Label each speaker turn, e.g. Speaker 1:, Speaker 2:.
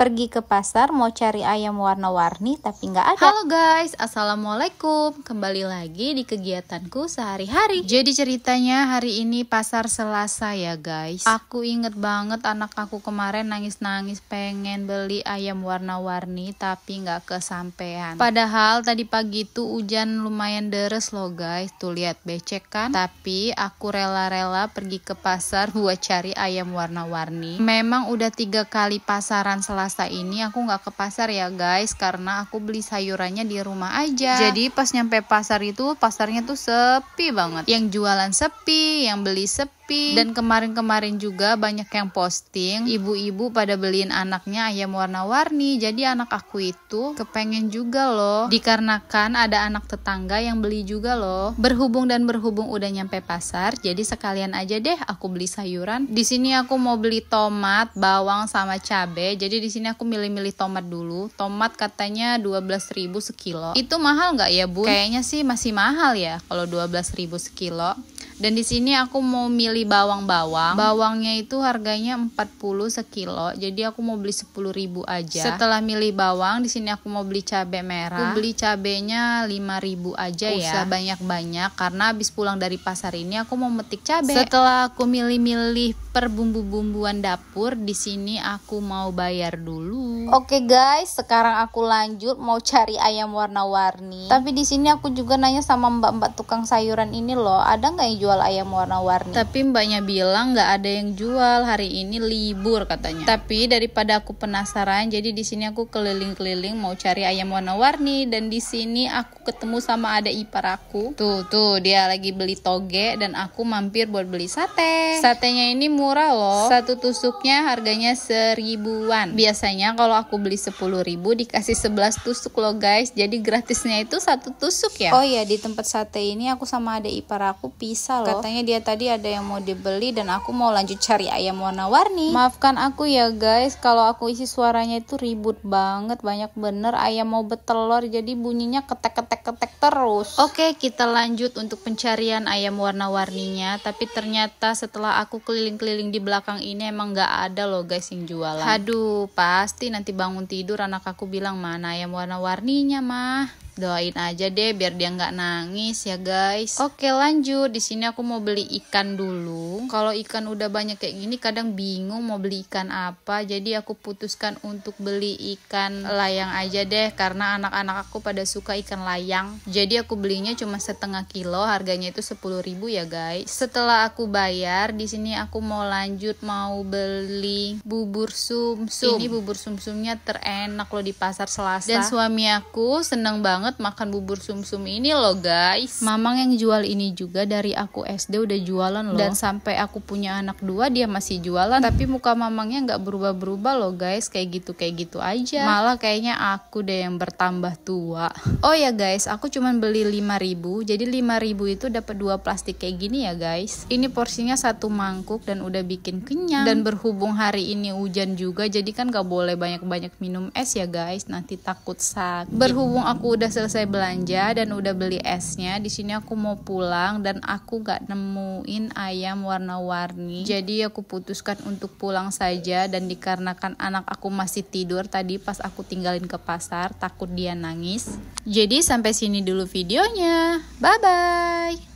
Speaker 1: pergi ke pasar mau cari ayam warna-warni tapi nggak ada. Halo guys, assalamualaikum. Kembali lagi di kegiatanku sehari-hari. Jadi ceritanya hari ini pasar Selasa ya guys. Aku inget banget anak aku kemarin nangis-nangis pengen beli ayam warna-warni tapi nggak kesampean. Padahal tadi pagi itu hujan lumayan deres loh guys. Tuh lihat becek kan. Tapi aku rela-rela pergi ke pasar buat cari ayam warna-warni. Memang udah tiga kali pasaran Selasa puasa ini aku nggak ke pasar ya guys karena aku beli sayurannya di rumah aja. Jadi pas nyampe pasar itu pasarnya tuh sepi banget. Yang jualan sepi, yang beli sepi dan kemarin-kemarin juga banyak yang posting ibu-ibu pada beliin anaknya ayam warna-warni jadi anak aku itu kepengen juga loh dikarenakan ada anak tetangga yang beli juga loh berhubung dan berhubung udah nyampe pasar jadi sekalian aja deh aku beli sayuran di sini aku mau beli tomat bawang sama cabe jadi di sini aku milih-milih tomat dulu tomat katanya 12.000 sekilo itu mahal nggak ya bu? kayaknya sih masih mahal ya kalau 12.000 sekilo dan di sini aku mau milih bawang-bawang. Bawangnya itu harganya 40 sekilo. Jadi aku mau beli 10 ribu aja. Setelah milih bawang, di sini aku mau beli cabai merah. Aku beli cabenya 5 ribu aja Usah oh, ya. Usah banyak-banyak karena habis pulang dari pasar ini aku mau metik cabai. Setelah aku milih-milih Per bumbu bumbuan dapur di sini aku mau bayar dulu. Oke okay guys, sekarang aku lanjut mau cari ayam warna-warni. Tapi di sini aku juga nanya sama mbak-mbak tukang sayuran ini loh, ada nggak yang jual ayam warna-warni? Tapi mbaknya bilang nggak ada yang jual hari ini libur katanya. Tapi daripada aku penasaran, jadi di sini aku keliling-keliling mau cari ayam warna-warni dan di sini aku ketemu sama ada ipar aku. Tuh tuh dia lagi beli toge dan aku mampir buat beli sate. Satenya ini murah loh. Satu tusuknya harganya seribuan. Biasanya kalau aku beli sepuluh ribu dikasih sebelas tusuk loh guys. Jadi gratisnya itu satu tusuk ya. Oh iya di tempat sate ini aku sama ada ipar aku pisah loh. Katanya dia tadi ada yang mau dibeli dan aku mau lanjut cari ayam warna-warni. Maafkan aku ya guys kalau aku isi suaranya itu ribut banget. Banyak bener ayam mau betelor jadi bunyinya ketek-ketek-ketek terus. Oke kita lanjut untuk pencarian ayam warna-warninya. Tapi ternyata setelah aku keliling-keliling keliling di belakang ini emang gak ada loh guys yang jualan. Aduh, pasti nanti bangun tidur anak aku bilang mana ayam warna-warninya mah doain aja deh biar dia nggak nangis ya guys oke lanjut di sini aku mau beli ikan dulu kalau ikan udah banyak kayak gini kadang bingung mau beli ikan apa jadi aku putuskan untuk beli ikan layang aja deh karena anak-anak aku pada suka ikan layang jadi aku belinya cuma setengah kilo harganya itu ribu ya guys setelah aku bayar di sini aku mau lanjut mau beli bubur sumsum -sum. ini bubur sumsumnya terenak loh di pasar Selasa dan suami aku seneng banget banget makan bubur sumsum -sum ini loh guys. Mamang yang jual ini juga dari aku SD udah jualan loh. Dan sampai aku punya anak dua dia masih jualan. Tapi muka mamangnya nggak berubah-berubah loh guys. Kayak gitu kayak gitu aja. Malah kayaknya aku deh yang bertambah tua. Oh ya guys, aku cuman beli ribu Jadi ribu itu dapat dua plastik kayak gini ya guys. Ini porsinya satu mangkuk dan udah bikin kenyang. Dan berhubung hari ini hujan juga, jadi kan nggak boleh banyak-banyak minum es ya guys. Nanti takut sakit. Berhubung aku udah udah selesai belanja dan udah beli esnya. Di sini aku mau pulang dan aku gak nemuin ayam warna-warni. Jadi aku putuskan untuk pulang saja dan dikarenakan anak aku masih tidur tadi pas aku tinggalin ke pasar takut dia nangis. Jadi sampai sini dulu videonya. Bye bye.